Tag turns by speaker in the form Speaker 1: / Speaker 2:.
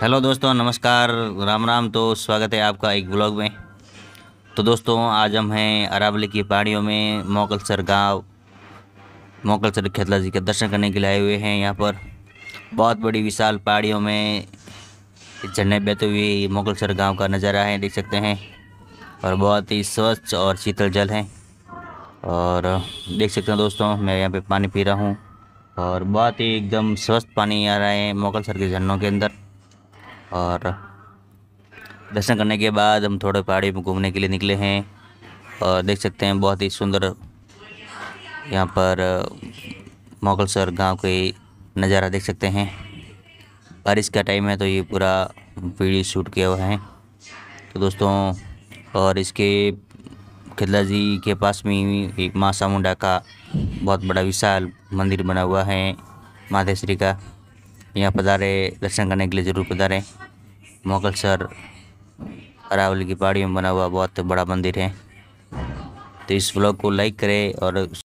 Speaker 1: hello दोस्तों नमस्कार राम राम तो स्वागत है आपका एक ब्लॉग में तो दोस्तों आज हम हैं अरावली की पहाड़ियों में मोकलसर गांव मोकलसर खेतला जी के दर्शन करने के लिए आए हुए हैं यहाँ पर बहुत बड़ी विशाल पहाड़ियों में झंडे बहते हुए मोकलसर गांव का नज़ारा है देख सकते हैं और बहुत ही स्वच्छ और शीतल जल है और देख सकते हैं दोस्तों मैं यहाँ पर पानी पी रहा हूँ और बहुत ही एकदम स्वस्थ पानी आ रहा है मोकलसर के झरनों के अंदर और दर्शन करने के बाद हम थोड़े पहाड़ी में घूमने के लिए निकले हैं और देख सकते हैं बहुत ही सुंदर यहाँ पर मोगल सर गाँव के नज़ारा देख सकते हैं बारिश का टाइम है तो ये पूरा वीडियो शूट किया हुआ है तो दोस्तों और इसके खिदला जी के पास में एक माँ सामुंडा का बहुत बड़ा विशाल मंदिर बना हुआ है माधेश्वरी का यहाँ पधारे दर्शन करने के लिए ज़रूर पधारें मोगल सर अरावली की पहाड़ियों में बना हुआ बहुत बड़ा मंदिर है तो इस ब्लॉग को लाइक करें और